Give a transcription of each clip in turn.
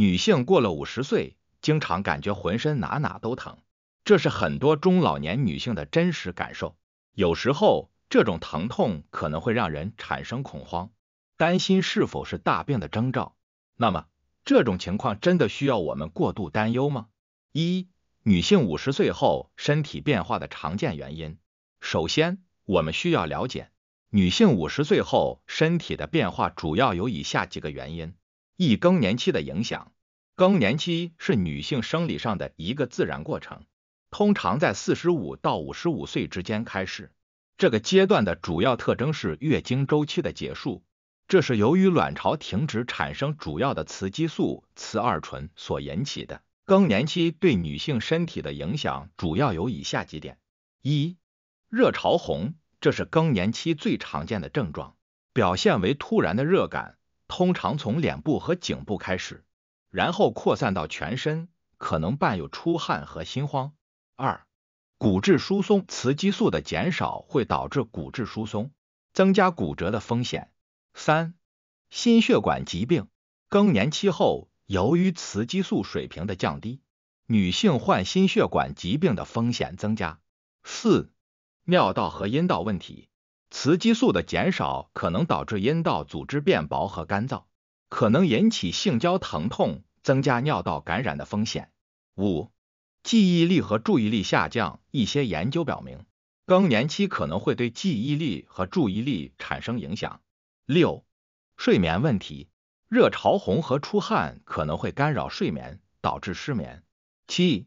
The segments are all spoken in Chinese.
女性过了五十岁，经常感觉浑身哪哪都疼，这是很多中老年女性的真实感受。有时候这种疼痛可能会让人产生恐慌，担心是否是大病的征兆。那么这种情况真的需要我们过度担忧吗？一、女性五十岁后身体变化的常见原因。首先，我们需要了解女性五十岁后身体的变化主要有以下几个原因。一更年期的影响，更年期是女性生理上的一个自然过程，通常在四十五到五十五岁之间开始。这个阶段的主要特征是月经周期的结束，这是由于卵巢停止产生主要的雌激素雌二醇所引起的。更年期对女性身体的影响主要有以下几点：一、热潮红，这是更年期最常见的症状，表现为突然的热感。通常从脸部和颈部开始，然后扩散到全身，可能伴有出汗和心慌。二、骨质疏松，雌激素的减少会导致骨质疏松，增加骨折的风险。三、心血管疾病，更年期后由于雌激素水平的降低，女性患心血管疾病的风险增加。四、尿道和阴道问题。雌激素的减少可能导致阴道组织变薄和干燥，可能引起性交疼痛，增加尿道感染的风险。五、记忆力和注意力下降。一些研究表明，更年期可能会对记忆力和注意力产生影响。六、睡眠问题。热潮红和出汗可能会干扰睡眠，导致失眠。七、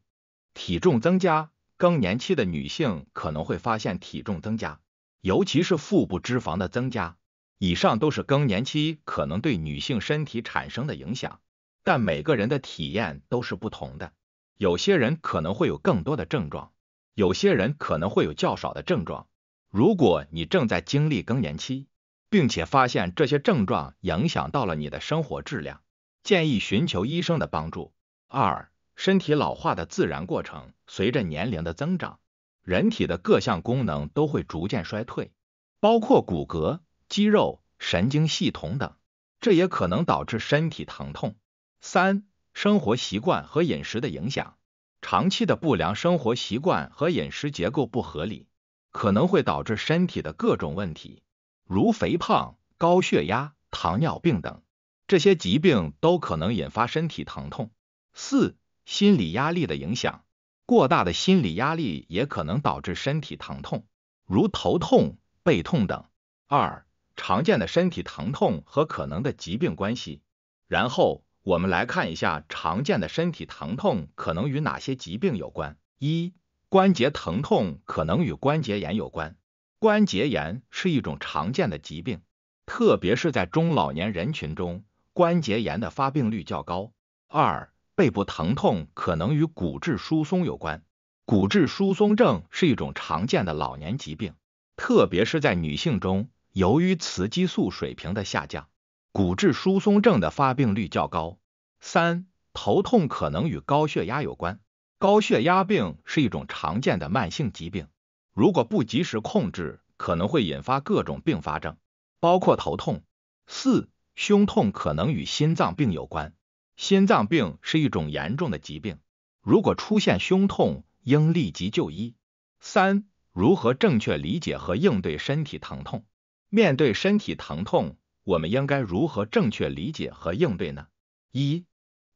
体重增加。更年期的女性可能会发现体重增加。尤其是腹部脂肪的增加，以上都是更年期可能对女性身体产生的影响，但每个人的体验都是不同的。有些人可能会有更多的症状，有些人可能会有较少的症状。如果你正在经历更年期，并且发现这些症状影响到了你的生活质量，建议寻求医生的帮助。二、身体老化的自然过程，随着年龄的增长。人体的各项功能都会逐渐衰退，包括骨骼、肌肉、神经系统等，这也可能导致身体疼痛。三、生活习惯和饮食的影响，长期的不良生活习惯和饮食结构不合理，可能会导致身体的各种问题，如肥胖、高血压、糖尿病等，这些疾病都可能引发身体疼痛。四、心理压力的影响。过大的心理压力也可能导致身体疼痛，如头痛、背痛等。二、常见的身体疼痛和可能的疾病关系。然后我们来看一下常见的身体疼痛可能与哪些疾病有关。一、关节疼痛可能与关节炎有关。关节炎是一种常见的疾病，特别是在中老年人群中，关节炎的发病率较高。二。背部疼痛可能与骨质疏松有关。骨质疏松症是一种常见的老年疾病，特别是在女性中，由于雌激素水平的下降，骨质疏松症的发病率较高。三、头痛可能与高血压有关。高血压病是一种常见的慢性疾病，如果不及时控制，可能会引发各种并发症，包括头痛。四、胸痛可能与心脏病有关。心脏病是一种严重的疾病，如果出现胸痛，应立即就医。三、如何正确理解和应对身体疼痛？面对身体疼痛，我们应该如何正确理解和应对呢？一、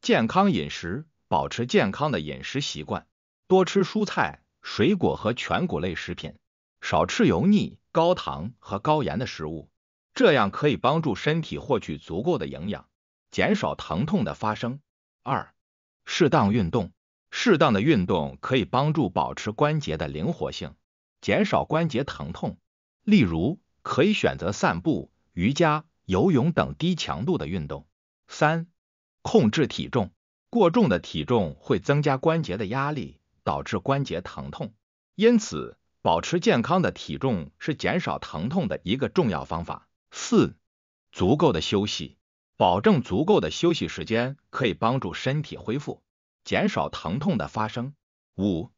健康饮食，保持健康的饮食习惯，多吃蔬菜、水果和全谷类食品，少吃油腻、高糖和高盐的食物，这样可以帮助身体获取足够的营养。减少疼痛的发生。二、适当运动，适当的运动可以帮助保持关节的灵活性，减少关节疼痛。例如，可以选择散步、瑜伽、游泳等低强度的运动。三、控制体重，过重的体重会增加关节的压力，导致关节疼痛。因此，保持健康的体重是减少疼痛的一个重要方法。四、足够的休息。保证足够的休息时间可以帮助身体恢复，减少疼痛的发生。五、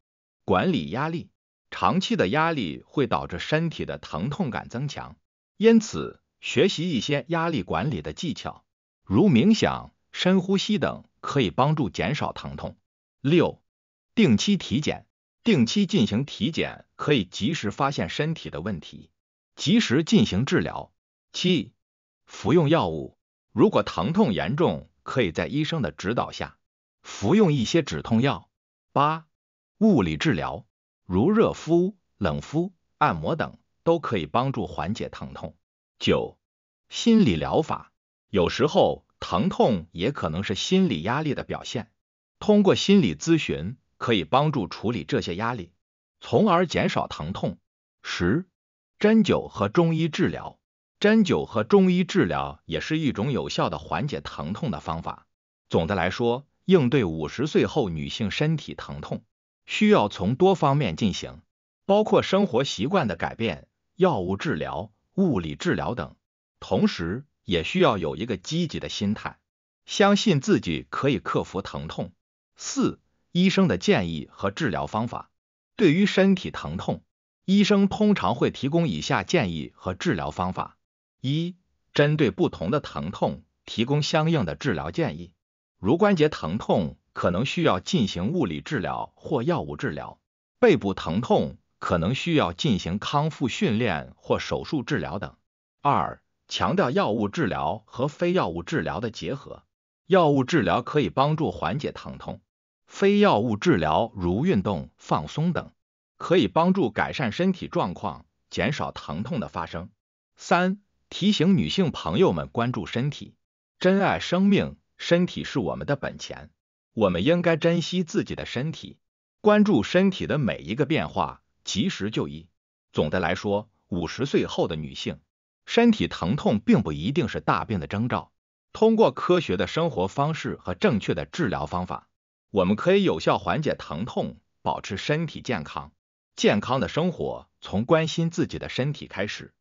管理压力，长期的压力会导致身体的疼痛感增强，因此学习一些压力管理的技巧，如冥想、深呼吸等，可以帮助减少疼痛。六、定期体检，定期进行体检可以及时发现身体的问题，及时进行治疗。七、服用药物。如果疼痛严重，可以在医生的指导下服用一些止痛药。八、物理治疗，如热敷、冷敷、按摩等，都可以帮助缓解疼痛。九、心理疗法，有时候疼痛也可能是心理压力的表现，通过心理咨询可以帮助处理这些压力，从而减少疼痛。十、针灸和中医治疗。针灸和中医治疗也是一种有效的缓解疼痛的方法。总的来说，应对五十岁后女性身体疼痛，需要从多方面进行，包括生活习惯的改变、药物治疗、物理治疗等。同时，也需要有一个积极的心态，相信自己可以克服疼痛。四、医生的建议和治疗方法。对于身体疼痛，医生通常会提供以下建议和治疗方法。一、针对不同的疼痛提供相应的治疗建议，如关节疼痛可能需要进行物理治疗或药物治疗，背部疼痛可能需要进行康复训练或手术治疗等。二、强调药物治疗和非药物治疗的结合，药物治疗可以帮助缓解疼痛，非药物治疗如运动、放松等可以帮助改善身体状况，减少疼痛的发生。三。提醒女性朋友们关注身体，珍爱生命。身体是我们的本钱，我们应该珍惜自己的身体，关注身体的每一个变化，及时就医。总的来说，五十岁后的女性，身体疼痛并不一定是大病的征兆。通过科学的生活方式和正确的治疗方法，我们可以有效缓解疼痛，保持身体健康。健康的生活从关心自己的身体开始。